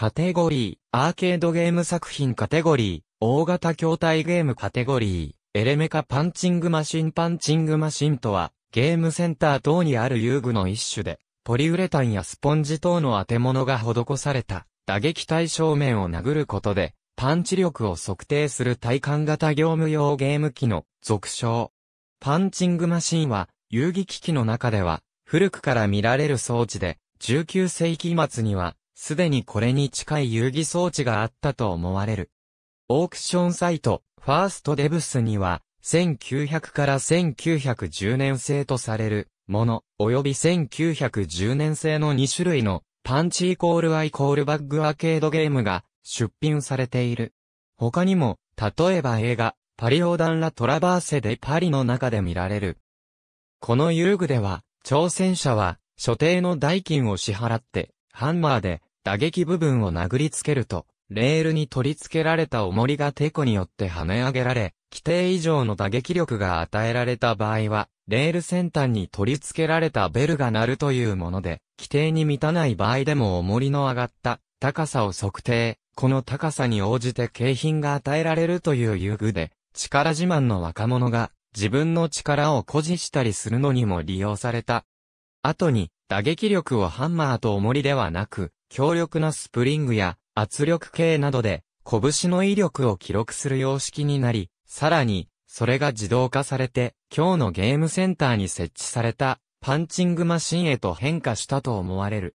カテゴリー、アーケードゲーム作品カテゴリー、大型筐体ゲームカテゴリー、エレメカパンチングマシンパンチングマシンとは、ゲームセンター等にある遊具の一種で、ポリウレタンやスポンジ等の当て物が施された、打撃対象面を殴ることで、パンチ力を測定する体感型業務用ゲーム機の俗称。パンチングマシンは、遊戯機器の中では、古くから見られる装置で、19世紀末には、すでにこれに近い遊戯装置があったと思われる。オークションサイト、ファーストデブスには、1900から1910年製とされるもの、及び1910年製の2種類のパンチイコールアイコールバッグアーケードゲームが出品されている。他にも、例えば映画、パリオーダンラトラバーセでパリの中で見られる。この遊具では、挑戦者は、所定の代金を支払って、ハンマーで打撃部分を殴りつけると、レールに取り付けられた重りがテコによって跳ね上げられ、規定以上の打撃力が与えられた場合は、レール先端に取り付けられたベルが鳴るというもので、規定に満たない場合でも重りの上がった高さを測定、この高さに応じて景品が与えられるという遊具で、力自慢の若者が自分の力を誇示したりするのにも利用された。後に、打撃力をハンマーと重りではなく、強力なスプリングや圧力計などで拳の威力を記録する様式になり、さらに、それが自動化されて、今日のゲームセンターに設置されたパンチングマシンへと変化したと思われる。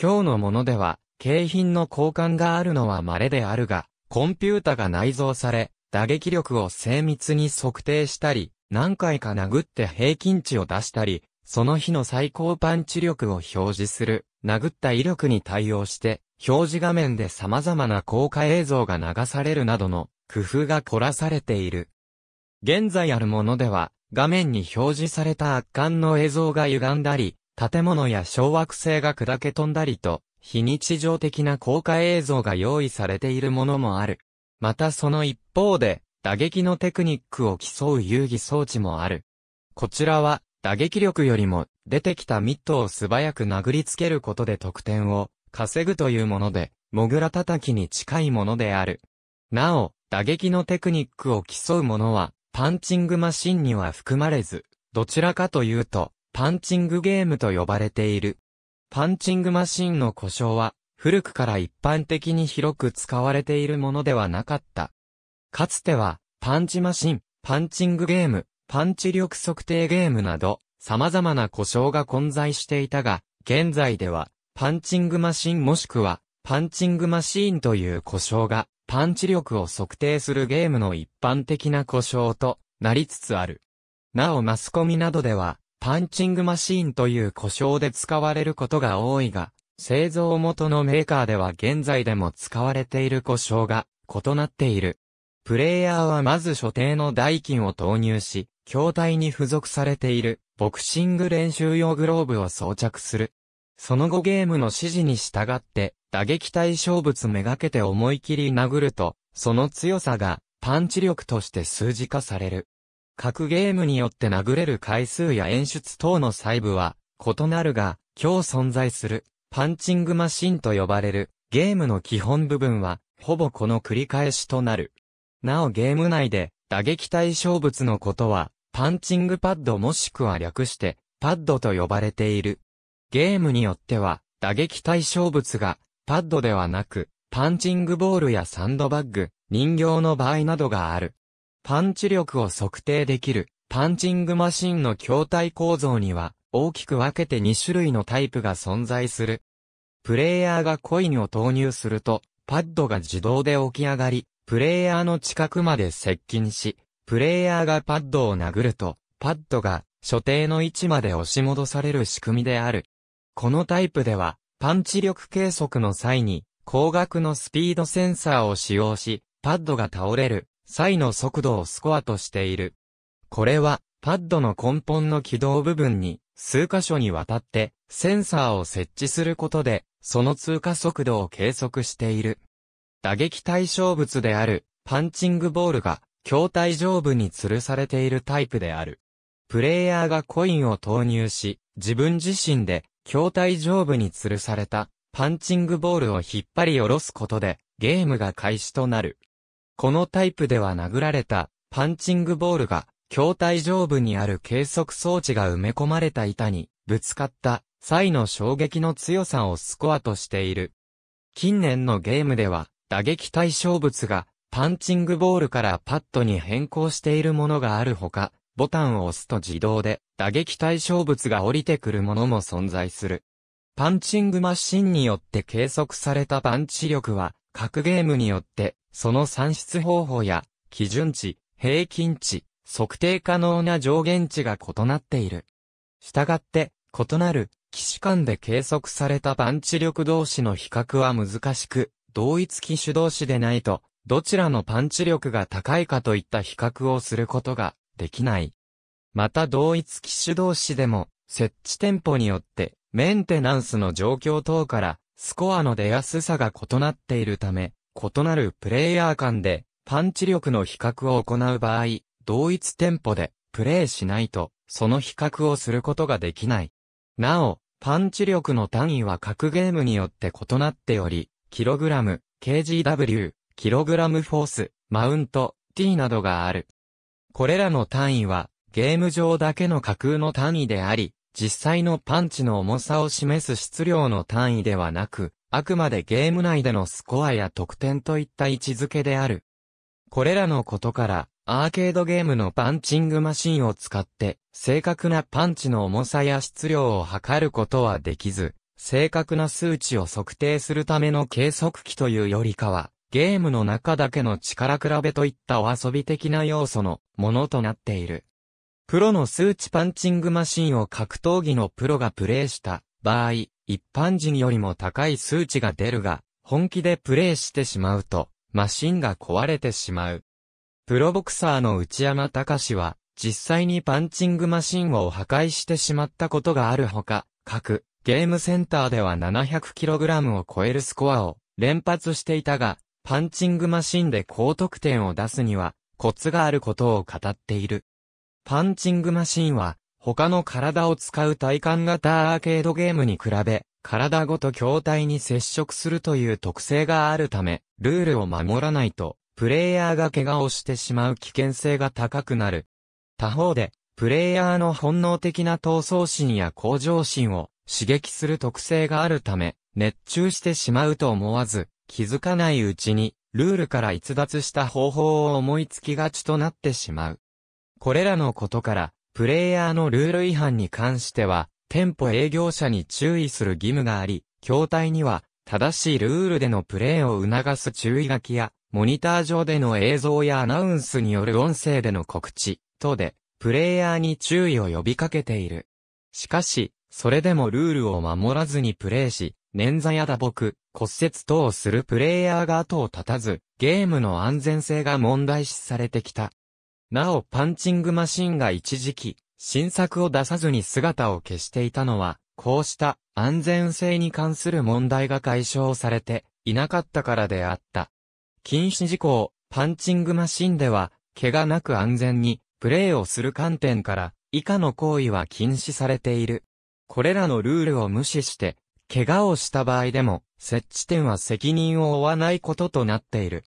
今日のものでは、景品の交換があるのは稀であるが、コンピュータが内蔵され、打撃力を精密に測定したり、何回か殴って平均値を出したり、その日の最高パンチ力を表示する、殴った威力に対応して、表示画面で様々な効果映像が流されるなどの工夫が凝らされている。現在あるものでは、画面に表示された圧巻の映像が歪んだり、建物や小惑星が砕け飛んだりと、非日常的な効果映像が用意されているものもある。またその一方で、打撃のテクニックを競う遊戯装置もある。こちらは、打撃力よりも出てきたミットを素早く殴りつけることで得点を稼ぐというもので、モグラ叩きに近いものである。なお、打撃のテクニックを競うものは、パンチングマシンには含まれず、どちらかというと、パンチングゲームと呼ばれている。パンチングマシンの故障は、古くから一般的に広く使われているものではなかった。かつては、パンチマシン、パンチングゲーム、パンチ力測定ゲームなど、様々な故障が混在していたが、現在では、パンチングマシンもしくは、パンチングマシーンという故障が、パンチ力を測定するゲームの一般的な故障となりつつある。なおマスコミなどでは、パンチングマシーンという故障で使われることが多いが、製造元のメーカーでは現在でも使われている故障が異なっている。プレイヤーはまず所定の代金を投入し、筐体に付属されているボクシング練習用グローブを装着する。その後ゲームの指示に従って打撃対象物めがけて思い切り殴ると、その強さがパンチ力として数字化される。各ゲームによって殴れる回数や演出等の細部は異なるが、今日存在するパンチングマシンと呼ばれるゲームの基本部分はほぼこの繰り返しとなる。なおゲーム内で打撃対象物のことは、パンチングパッドもしくは略して、パッドと呼ばれている。ゲームによっては、打撃対象物が、パッドではなく、パンチングボールやサンドバッグ、人形の場合などがある。パンチ力を測定できる、パンチングマシンの筐体構造には、大きく分けて2種類のタイプが存在する。プレイヤーがコインを投入すると、パッドが自動で起き上がり、プレイヤーの近くまで接近し、プレイヤーがパッドを殴ると、パッドが所定の位置まで押し戻される仕組みである。このタイプでは、パンチ力計測の際に、光学のスピードセンサーを使用し、パッドが倒れる際の速度をスコアとしている。これは、パッドの根本の軌道部分に、数箇所にわたって、センサーを設置することで、その通過速度を計測している。打撃対象物であるパンチングボールが筐体上部に吊るされているタイプである。プレイヤーがコインを投入し、自分自身で筐体上部に吊るされたパンチングボールを引っ張り下ろすことでゲームが開始となる。このタイプでは殴られたパンチングボールが筐体上部にある計測装置が埋め込まれた板にぶつかった際の衝撃の強さをスコアとしている。近年のゲームでは打撃対象物がパンチングボールからパッドに変更しているものがあるほか、ボタンを押すと自動で打撃対象物が降りてくるものも存在する。パンチングマシンによって計測されたパンチ力は、各ゲームによって、その算出方法や、基準値、平均値、測定可能な上限値が異なっている。したがって、異なる、騎士間で計測されたパンチ力同士の比較は難しく、同一機種同士でないと、どちらのパンチ力が高いかといった比較をすることができない。また同一機種同士でも、設置店舗によって、メンテナンスの状況等から、スコアの出やすさが異なっているため、異なるプレイヤー間で、パンチ力の比較を行う場合、同一店舗で、プレイしないと、その比較をすることができない。なお、パンチ力の単位は各ゲームによって異なっており、kg、kgw、kg フォース、マウント、t などがある。これらの単位は、ゲーム上だけの架空の単位であり、実際のパンチの重さを示す質量の単位ではなく、あくまでゲーム内でのスコアや得点といった位置づけである。これらのことから、アーケードゲームのパンチングマシンを使って、正確なパンチの重さや質量を測ることはできず、正確な数値を測定するための計測器というよりかは、ゲームの中だけの力比べといったお遊び的な要素のものとなっている。プロの数値パンチングマシンを格闘技のプロがプレイした場合、一般人よりも高い数値が出るが、本気でプレイしてしまうと、マシンが壊れてしまう。プロボクサーの内山隆は、実際にパンチングマシンを破壊してしまったことがあるほか、各ゲームセンターでは 700kg を超えるスコアを連発していたが、パンチングマシンで高得点を出すにはコツがあることを語っている。パンチングマシンは他の体を使う体感型アーケードゲームに比べ、体ごと筐体に接触するという特性があるため、ルールを守らないと、プレイヤーが怪我をしてしまう危険性が高くなる。他方で、プレイヤーの本能的な闘争心や向上心を刺激する特性があるため、熱中してしまうと思わず、気づかないうちに、ルールから逸脱した方法を思いつきがちとなってしまう。これらのことから、プレイヤーのルール違反に関しては、店舗営業者に注意する義務があり、筐体には、正しいルールでのプレイを促す注意書きや、モニター上での映像やアナウンスによる音声での告知、等で、プレイヤーに注意を呼びかけている。しかし、それでもルールを守らずにプレイし、捻挫や打撲、骨折等をするプレイヤーが後を絶たず、ゲームの安全性が問題視されてきた。なおパンチングマシンが一時期、新作を出さずに姿を消していたのは、こうした安全性に関する問題が解消されていなかったからであった。禁止事項、パンチングマシンでは、怪我なく安全にプレイをする観点から、以下の行為は禁止されている。これらのルールを無視して、怪我をした場合でも、設置点は責任を負わないこととなっている。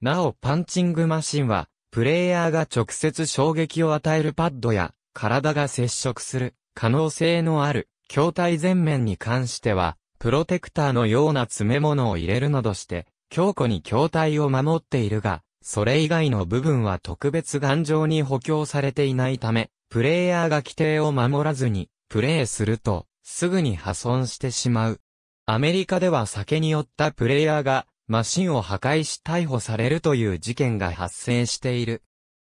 なおパンチングマシンは、プレイヤーが直接衝撃を与えるパッドや、体が接触する可能性のある筐体全面に関しては、プロテクターのような詰め物を入れるなどして、強固に筐体を守っているが、それ以外の部分は特別頑丈に補強されていないため、プレイヤーが規定を守らずに、プレイすると、すぐに破損してしまう。アメリカでは酒に酔ったプレイヤーが、マシンを破壊し逮捕されるという事件が発生している。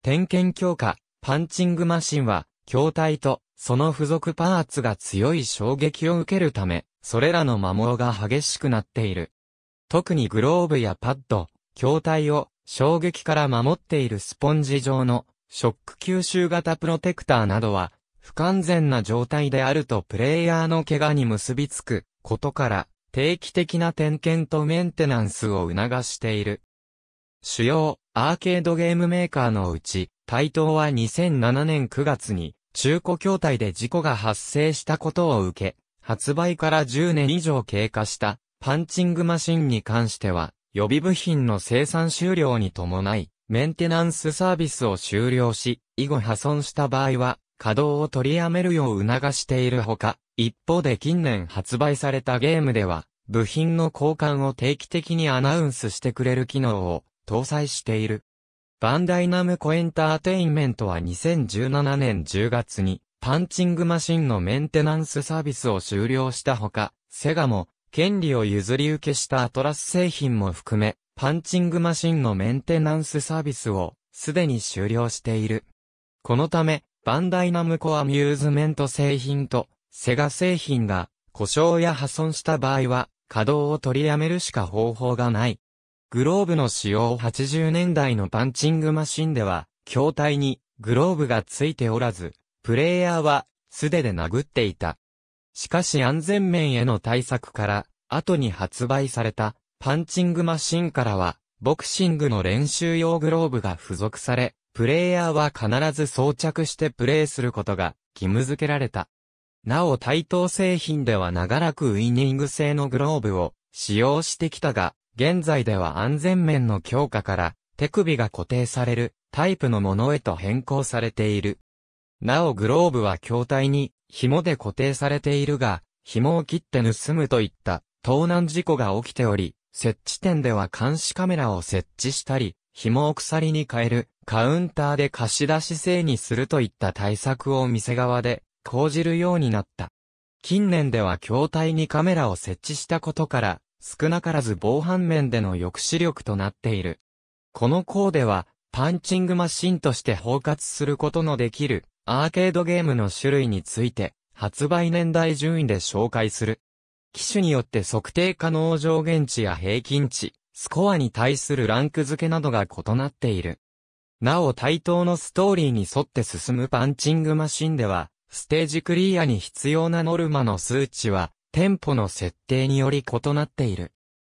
点検強化、パンチングマシンは、筐体と、その付属パーツが強い衝撃を受けるため、それらの摩耗が激しくなっている。特にグローブやパッド、筐体を衝撃から守っているスポンジ状のショック吸収型プロテクターなどは不完全な状態であるとプレイヤーの怪我に結びつくことから、定期的な点検とメンテナンスを促している。主要アーケードゲームメーカーのうち、対等は2007年9月に中古筐体で事故が発生したことを受け、発売から10年以上経過したパンチングマシンに関しては、予備部品の生産終了に伴い、メンテナンスサービスを終了し、以後破損した場合は、稼働を取りやめるよう促しているほか、一方で近年発売されたゲームでは、部品の交換を定期的にアナウンスしてくれる機能を搭載している。バンダイナムコエンターテインメントは2017年10月にパンチングマシンのメンテナンスサービスを終了したほか、セガも権利を譲り受けしたアトラス製品も含め、パンチングマシンのメンテナンスサービスをすでに終了している。このため、バンダイナムコアミューズメント製品と、セガ製品が、故障や破損した場合は、稼働を取りやめるしか方法がない。グローブの使用80年代のパンチングマシンでは、筐体にグローブがついておらず、プレイヤーは素手で殴っていた。しかし安全面への対策から、後に発売されたパンチングマシンからは、ボクシングの練習用グローブが付属され、プレイヤーは必ず装着してプレイすることが義務付けられた。なお対等製品では長らくウイニング製のグローブを使用してきたが、現在では安全面の強化から手首が固定されるタイプのものへと変更されている。なおグローブは筐体に紐で固定されているが、紐を切って盗むといった盗難事故が起きており、設置点では監視カメラを設置したり、紐を鎖に変える、カウンターで貸し出し制にするといった対策を店側で講じるようになった。近年では筐体にカメラを設置したことから、少なからず防犯面での抑止力となっている。このコーデは、パンチングマシンとして包括することのできる、アーケードゲームの種類について、発売年代順位で紹介する。機種によって測定可能上限値や平均値、スコアに対するランク付けなどが異なっている。なお対等のストーリーに沿って進むパンチングマシンでは、ステージクリアに必要なノルマの数値は、テンポの設定により異なっている。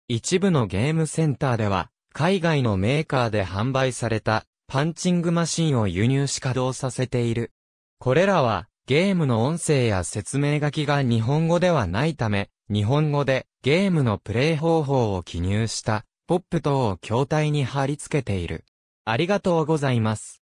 一部のゲームセンターでは、海外のメーカーで販売された、パンチングマシンを輸入し稼働させている。これらは、ゲームの音声や説明書きが日本語ではないため、日本語でゲームのプレイ方法を記入したポップ等を筐体に貼り付けている。ありがとうございます。